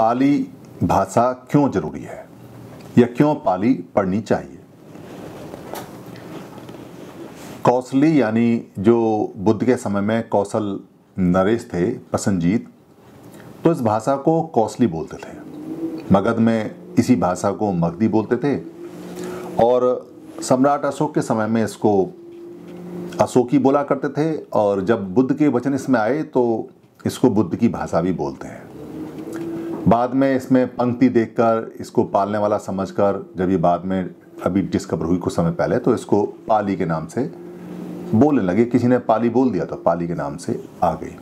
पाली भाषा क्यों जरूरी है या क्यों पाली पढ़नी चाहिए कौशली यानी जो बुद्ध के समय में कौशल नरेश थे पसंजीत तो इस भाषा को कौशली बोलते थे मगध में इसी भाषा को मगधी बोलते थे और सम्राट अशोक के समय में इसको अशोकी बोला करते थे और जब बुद्ध के वचन इसमें आए तो इसको बुद्ध की भाषा भी बोलते हैं बाद में इसमें पंक्ति देखकर इसको पालने वाला समझकर जब ये बाद में अभी डिस्कवर हुई कुछ समय पहले तो इसको पाली के नाम से बोलने लगे किसी ने पाली बोल दिया तो पाली के नाम से आ गई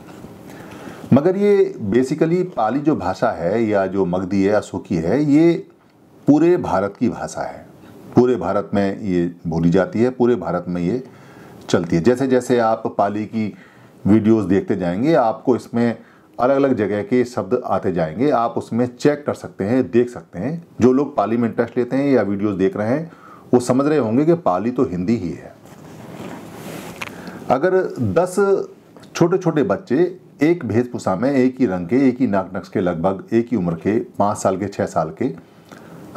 मगर ये बेसिकली पाली जो भाषा है या जो मगधी है अशोकी है ये पूरे भारत की भाषा है पूरे भारत में ये बोली जाती है पूरे भारत में ये चलती है जैसे जैसे आप पाली की वीडियोस देखते जाएंगे आपको इसमें अलग अलग जगह के शब्द आते जाएंगे आप उसमें चेक कर सकते हैं देख सकते हैं जो लोग पाली में इंटरेस्ट लेते हैं या वीडियोस देख रहे हैं वो समझ रहे होंगे कि पाली तो हिंदी ही है अगर 10 छोटे छोटे बच्चे एक वेशभूषा में एक ही रंग के एक ही नाक नक्श के लगभग एक ही उम्र के पाँच साल के छः साल के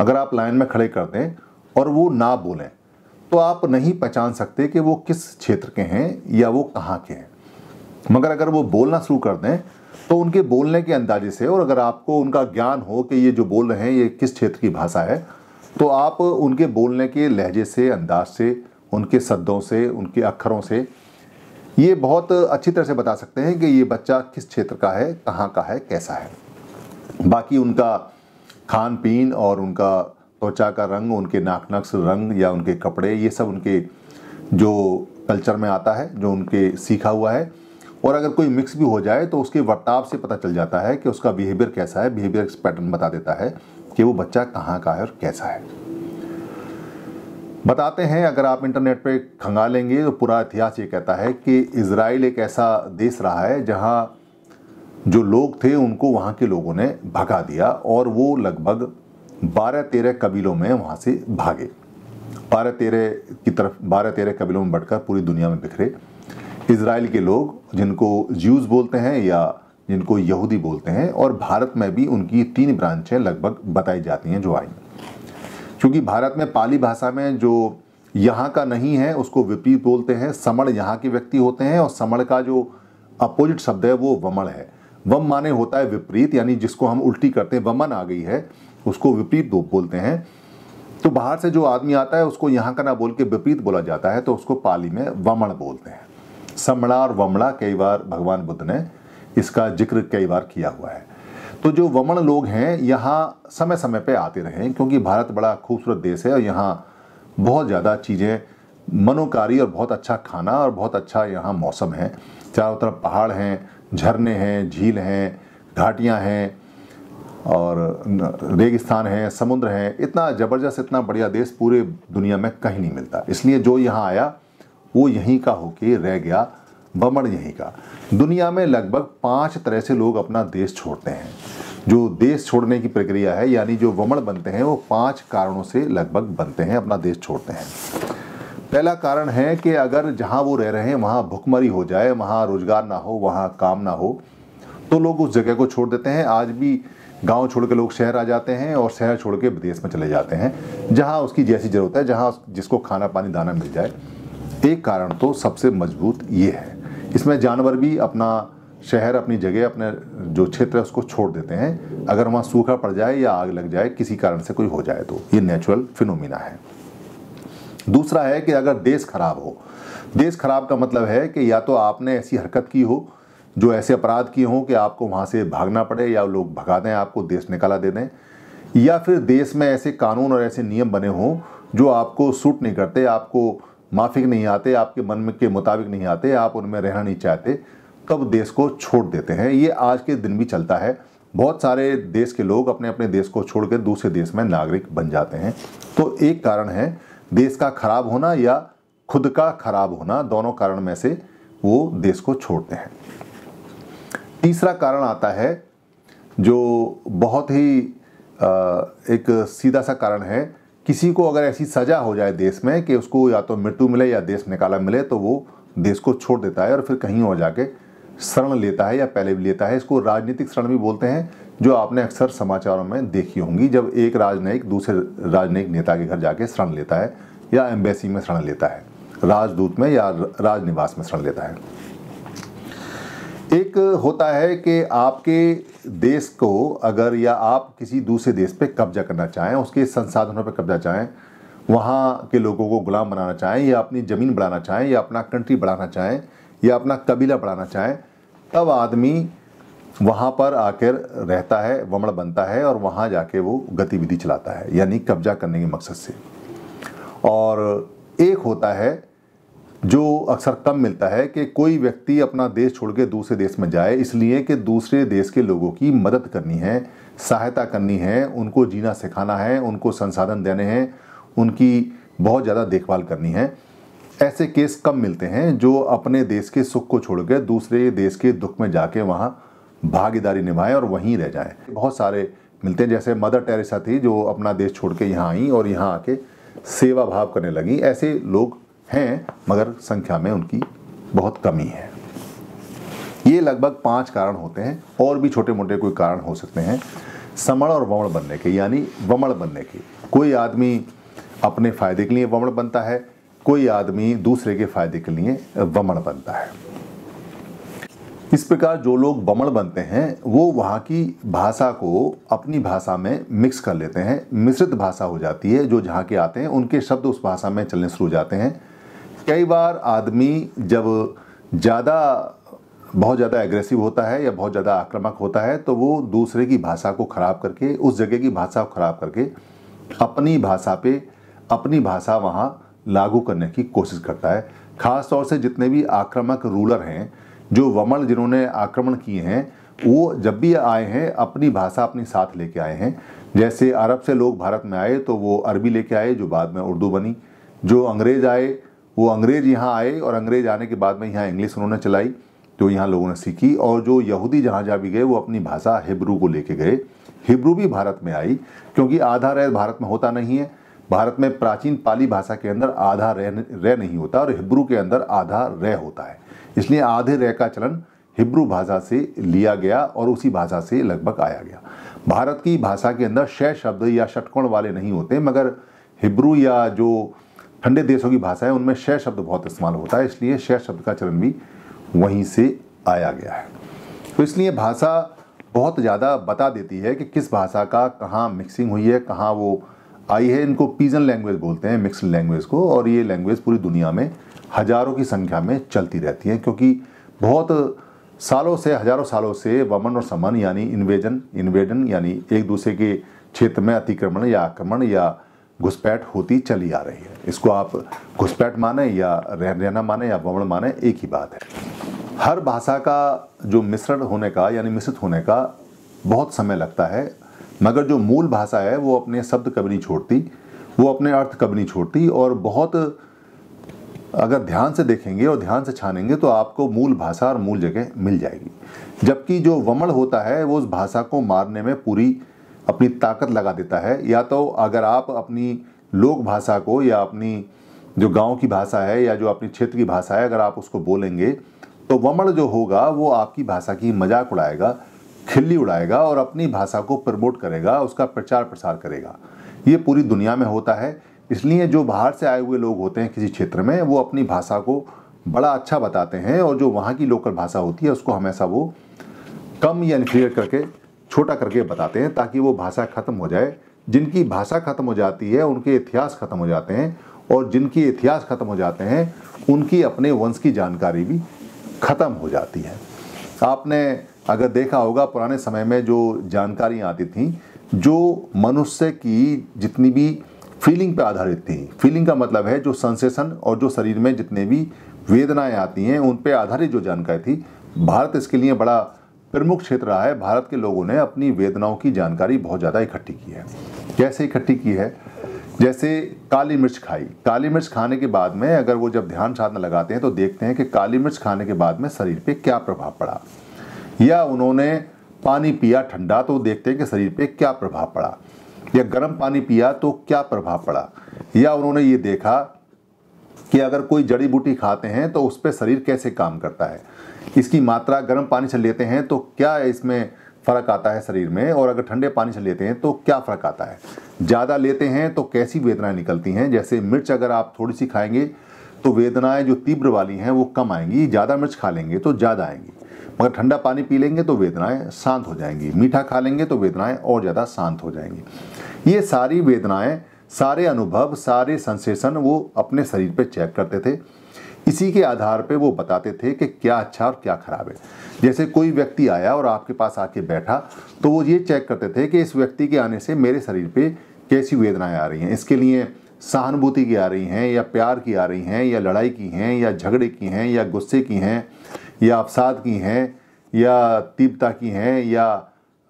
अगर आप लाइन में खड़े कर दें और वो ना बोलें तो आप नहीं पहचान सकते कि वो किस क्षेत्र के हैं या वो कहाँ के हैं मगर अगर वो बोलना शुरू कर दें तो उनके बोलने के अंदाजे से और अगर आपको उनका ज्ञान हो कि ये जो बोल रहे हैं ये किस क्षेत्र की भाषा है तो आप उनके बोलने के लहजे से अंदाज से उनके शब्दों से उनके अक्षरों से ये बहुत अच्छी तरह से बता सकते हैं कि ये बच्चा किस क्षेत्र का है कहाँ का है कैसा है बाकी उनका खान पीन और उनका त्वचा का रंग उनके नाक नक्श रंग या उनके कपड़े ये सब उनके जो कल्चर में आता है जो उनके सीखा हुआ है और अगर कोई मिक्स भी हो जाए तो उसके वर्ताव से पता चल जाता है कि उसका बिहेवियर कैसा है बिहेवियर पैटर्न बता देता है कि वो बच्चा कहाँ का है और कैसा है बताते हैं अगर आप इंटरनेट पे खंगालेंगे तो पूरा इतिहास ये कहता है कि इसराइल एक ऐसा देश रहा है जहाँ जो लोग थे उनको वहाँ के लोगों ने भगा दिया और वो लगभग बारह तेरह कबीलों में वहाँ से भागे बारह तेरह की तरफ बारह तेरह कबीलों में बढ़कर पूरी दुनिया में बिखरे इसराइल के लोग जिनको ज्यूज़ बोलते हैं या जिनको यहूदी बोलते हैं और भारत में भी उनकी तीन ब्रांचें लगभग बताई जाती हैं जो आई क्योंकि भारत में पाली भाषा में जो यहाँ का नहीं है उसको विपरीत बोलते हैं समण यहाँ के व्यक्ति होते हैं और समण का जो अपोजिट शब्द है वो वमण है वम माने होता है विपरीत यानी जिसको हम उल्टी करते हैं वमन आ गई है उसको विपरीत बोलते हैं तो बाहर से जो आदमी आता है उसको यहाँ का ना बोल के विपरीत बोला जाता है तो उसको पाली में वमण बोलते हैं समणा और वमणा कई बार भगवान बुद्ध ने इसका जिक्र कई बार किया हुआ है तो जो वमण लोग हैं यहाँ समय समय पे आते रहे क्योंकि भारत बड़ा खूबसूरत देश है और यहाँ बहुत ज़्यादा चीज़ें मनोकारी और बहुत अच्छा खाना और बहुत अच्छा यहाँ मौसम है चारों तरफ पहाड़ हैं झरने हैं झील हैं घाटियाँ हैं और रेगिस्तान हैं समुद्र हैं इतना ज़बरदस्त इतना बढ़िया देश पूरे दुनिया में कहीं नहीं मिलता इसलिए जो यहाँ आया वो यहीं का होके रह गया भ्रमण यहीं का दुनिया में लगभग पांच तरह से लोग अपना देश छोड़ते हैं जो देश छोड़ने की प्रक्रिया है यानी जो वमण बनते हैं वो पांच कारणों से लगभग बनते हैं अपना देश छोड़ते हैं पहला कारण है कि अगर जहाँ वो रह रहे हैं वहां भुखमरी हो जाए वहां रोजगार ना हो वहाँ काम ना हो तो लोग उस जगह को छोड़ देते हैं आज भी गांव छोड़ के लोग शहर आ जाते हैं और शहर छोड़ के विदेश में चले जाते हैं जहाँ उसकी जैसी ज़रूरत है जहां जिसको खाना पानी दाना मिल जाए एक कारण तो सबसे मजबूत ये है इसमें जानवर भी अपना शहर अपनी जगह अपने जो क्षेत्र है उसको छोड़ देते हैं अगर वहाँ सूखा पड़ जाए या आग लग जाए किसी कारण से कोई हो जाए तो ये नेचुरल फिनोमिना है दूसरा है कि अगर देश खराब हो देश खराब का मतलब है कि या तो आपने ऐसी हरकत की हो जो ऐसे अपराध किए हों कि आपको वहाँ से भागना पड़े या लोग भगा दें आपको देश निकाला दे दें या फिर देश में ऐसे कानून और ऐसे नियम बने हों जो आपको सूट नहीं करते आपको माफिक नहीं आते आपके मन के मुताबिक नहीं आते आप उनमें रहना नहीं चाहते तब देश को छोड़ देते हैं ये आज के दिन भी चलता है बहुत सारे देश के लोग अपने अपने देश को छोड़कर दूसरे देश में नागरिक बन जाते हैं तो एक कारण है देश का खराब होना या खुद का खराब होना दोनों कारण में से वो देश को छोड़ते हैं तीसरा कारण आता है जो बहुत ही एक सीधा सा कारण है किसी को अगर ऐसी सज़ा हो जाए देश में कि उसको या तो मृत्यु मिले या देश निकाला मिले तो वो देश को छोड़ देता है और फिर कहीं और जाके शरण लेता है या पहले भी लेता है इसको राजनीतिक शरण भी बोलते हैं जो आपने अक्सर समाचारों में देखी होंगी जब एक राजनयिक दूसरे राजनयिक नेता के घर जाके शरण लेता है या एम्बेसी में शरण लेता है राजदूत में या राजनिवास में शरण लेता है एक होता है कि आपके देश को अगर या आप किसी दूसरे देश पे कब्जा करना चाहें उसके संसाधनों पे कब्जा चाहें वहाँ के लोगों को गुलाम बनाना चाहें या अपनी ज़मीन बढ़ाना चाहें या अपना कंट्री बढ़ाना चाहें या अपना कबीला बढ़ाना चाहें तब आदमी वहाँ पर आकर रहता है वमड़ बनता है और वहाँ जाके वो गतिविधि चलाता है यानी कब्जा करने के मकसद से और एक होता है जो अक्सर कम मिलता है कि कोई व्यक्ति अपना देश छोड़ के दूसरे देश में जाए इसलिए कि दूसरे देश के लोगों की मदद करनी है सहायता करनी है उनको जीना सिखाना है उनको संसाधन देने हैं उनकी बहुत ज़्यादा देखभाल करनी है ऐसे केस कम मिलते हैं जो अपने देश के सुख को छोड़ कर दूसरे देश के दुख में जाके वहाँ भागीदारी निभाएं और वहीं रह जाएं बहुत सारे मिलते हैं जैसे मदर टेरेसा थी जो अपना देश छोड़ के यहाँ आई और यहाँ आके सेवा भाव करने लगी ऐसे लोग हैं मगर संख्या में उनकी बहुत कमी है ये लगभग पांच कारण होते हैं और भी छोटे मोटे कोई कारण हो सकते हैं समण और वमण बनने के यानी वमण बनने के कोई आदमी अपने फायदे के लिए वमण बनता है कोई आदमी दूसरे के फायदे के लिए वमण बनता है इस प्रकार जो लोग वमण बनते हैं वो वहाँ की भाषा को अपनी भाषा में मिक्स कर लेते हैं मिश्रित भाषा हो जाती है जो जहाँ के आते हैं उनके शब्द उस भाषा में चलने शुरू हो जाते हैं कई बार आदमी जब ज़्यादा बहुत ज़्यादा एग्रेसिव होता है या बहुत ज़्यादा आक्रामक होता है तो वो दूसरे की भाषा को ख़राब करके उस जगह की भाषा को ख़राब करके अपनी भाषा पे अपनी भाषा वहाँ लागू करने की कोशिश करता है ख़ास तौर से जितने भी आक्रामक रूलर हैं जो वमल जिन्होंने आक्रमण किए हैं वो जब भी आए हैं अपनी भाषा अपने साथ लेके आए हैं जैसे अरब से लोग भारत में आए तो वो अरबी लेके आए जो बाद में उर्दू बनी जो अंग्रेज़ आए वो अंग्रेज़ यहाँ आए और अंग्रेज़ आने के बाद में यहाँ इंग्लिश उन्होंने चलाई जो यहाँ लोगों ने सीखी और जो यहूदी जहाँ जहाँ भी गए वो अपनी भाषा हिब्रू को लेके गए हिब्रू भी भारत में आई क्योंकि आधा रह भारत में होता नहीं है भारत में प्राचीन पाली भाषा के अंदर आधा रह रह नहीं होता और हिब्रू के अंदर आधा रह होता है इसलिए आधे रह का चलन हिब्रू भाषा से लिया गया और उसी भाषा से लगभग आया गया भारत की भाषा के अंदर शय शब्द या षटकोण वाले नहीं होते मगर हिब्रू या जो ठंडे देशों की भाषा है उनमें शय शब्द बहुत इस्तेमाल होता है इसलिए शय शब्द का चलन भी वहीं से आया गया है तो इसलिए भाषा बहुत ज़्यादा बता देती है कि किस भाषा का कहाँ मिक्सिंग हुई है कहाँ वो आई है इनको पीजन लैंग्वेज बोलते हैं मिक्सड लैंग्वेज को और ये लैंग्वेज पूरी दुनिया में हज़ारों की संख्या में चलती रहती है क्योंकि बहुत सालों से हज़ारों सालों से वमन और समन यानी इन्वेजन इन्वेडन यानी एक दूसरे के क्षेत्र में अतिक्रमण या आक्रमण या घुसपैठ होती चली आ रही है इसको आप घुसपैठ माने या रहना माने या वमण माने एक ही बात है हर भाषा का जो मिश्रण होने का यानी मिश्रित होने का बहुत समय लगता है मगर जो मूल भाषा है वो अपने शब्द कभी नहीं छोड़ती वो अपने अर्थ कभी नहीं छोड़ती और बहुत अगर ध्यान से देखेंगे और ध्यान से छानेंगे तो आपको मूल भाषा और मूल जगह मिल जाएगी जबकि जो वमण होता है वो उस भाषा को मारने में पूरी अपनी ताकत लगा देता है या तो अगर आप अपनी लोक भाषा को या अपनी जो गांव की भाषा है या जो अपनी क्षेत्र की भाषा है अगर आप उसको बोलेंगे तो वमण जो होगा वो आपकी भाषा की मजाक उड़ाएगा खिल्ली उड़ाएगा और अपनी भाषा को प्रमोट करेगा उसका प्रचार प्रसार करेगा ये पूरी दुनिया में होता है इसलिए जो बाहर से आए हुए लोग होते हैं किसी क्षेत्र में वो अपनी भाषा को बड़ा अच्छा बताते हैं और जो वहाँ की लोकल भाषा होती है उसको हमेशा वो कम या इन्फीरियर करके छोटा करके बताते हैं ताकि वो भाषा ख़त्म हो जाए जिनकी भाषा ख़त्म हो जाती है उनके इतिहास ख़त्म हो जाते हैं और जिनकी इतिहास ख़त्म हो जाते हैं उनकी अपने वंश की जानकारी भी ख़त्म हो जाती है आपने अगर देखा होगा पुराने समय में जो जानकारियाँ आती थी जो मनुष्य की जितनी भी फीलिंग पर आधारित थी फीलिंग का मतलब है जो सेंसेशन और जो शरीर में जितने भी वेदनाएं आती हैं उन पर आधारित जो जानकारी थी भारत इसके लिए बड़ा प्रमुख क्षेत्र रहा है भारत के लोगों ने अपनी वेदनाओं की जानकारी बहुत ज़्यादा इकट्ठी की है कैसे इकट्ठी की है जैसे काली मिर्च खाई काली मिर्च खाने के बाद में अगर वो जब ध्यान साधना लगाते हैं तो देखते हैं कि काली मिर्च खाने के बाद में शरीर पे क्या प्रभाव पड़ा या उन्होंने पानी पिया ठंडा तो देखते हैं कि शरीर पे क्या प्रभाव पड़ा या गर्म पानी पिया तो क्या प्रभाव पड़ा या उन्होंने ये देखा कि अगर कोई जड़ी बूटी खाते हैं तो उस पर शरीर कैसे काम करता है इसकी मात्रा गर्म पानी से लेते हैं तो क्या इसमें फ़र्क आता है शरीर में और अगर ठंडे पानी से लेते हैं तो क्या फ़र्क आता है ज़्यादा लेते हैं तो कैसी वेदनाएं निकलती हैं जैसे मिर्च अगर आप थोड़ी सी खाएंगे तो वेदनाएं जो तीव्र वाली हैं वो कम आएंगी ज़्यादा मिर्च खा लेंगे तो ज़्यादा आएंगी मगर ठंडा पानी पी लेंगे तो वेदनाएं शांत हो जाएंगी मीठा खा लेंगे तो वेदनाएं और ज़्यादा शांत हो जाएंगी ये सारी वेदनाएं सारे अनुभव सारे सेंसेशन वो अपने शरीर पर चेक करते थे इसी के आधार पे वो बताते थे कि क्या अच्छा और क्या ख़राब है जैसे कोई व्यक्ति आया और आपके पास आके बैठा तो वो ये चेक करते थे कि इस व्यक्ति के आने से मेरे शरीर पे कैसी वेदनाएं आ रही हैं इसके लिए सहानुभूति की आ रही हैं या प्यार की आ रही हैं या लड़ाई की हैं या झगड़े की हैं या गुस्से की हैं या अवसाद की हैं या तीव्रता की हैं या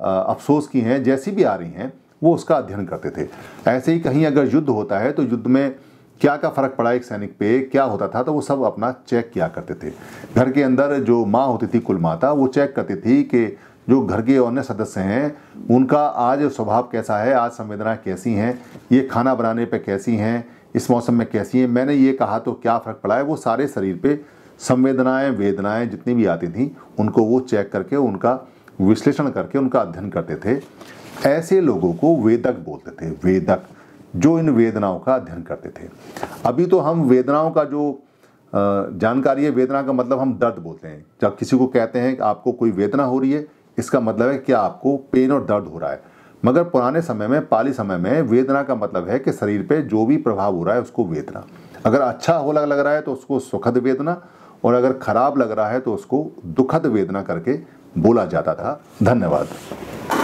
अफसोस की हैं जैसी भी आ रही हैं वो उसका अध्ययन करते थे ऐसे ही कहीं अगर युद्ध होता है तो युद्ध में क्या क्या फ़र्क पड़ा एक सैनिक पे क्या होता था तो वो सब अपना चेक किया करते थे घर के अंदर जो माँ होती थी कुल माता वो चेक करती थी कि जो घर के अन्य सदस्य हैं उनका आज स्वभाव कैसा है आज संवेदना कैसी हैं ये खाना बनाने पे कैसी हैं इस मौसम में कैसी हैं मैंने ये कहा तो क्या फ़र्क पड़ा है वो सारे शरीर पर संवेदनाएँ वेदनाएँ जितनी भी आती थी उनको वो चेक करके उनका विश्लेषण करके उनका अध्ययन करते थे ऐसे लोगों को वेदक बोलते थे वेदक जो इन वेदनाओं का अध्ययन करते थे अभी तो हम वेदनाओं का जो जानकारी है वेदना का मतलब हम दर्द बोलते हैं जब किसी को कहते हैं कि आपको कोई वेदना हो रही है इसका मतलब है कि आपको पेन और दर्द हो रहा है मगर पुराने समय में पाली समय में वेदना का मतलब है कि शरीर पे जो भी प्रभाव हो रहा है उसको वेदना अगर अच्छा हो लग लग रहा है तो उसको सुखद वेदना और अगर खराब लग रहा है तो उसको दुखद वेदना करके बोला जाता था धन्यवाद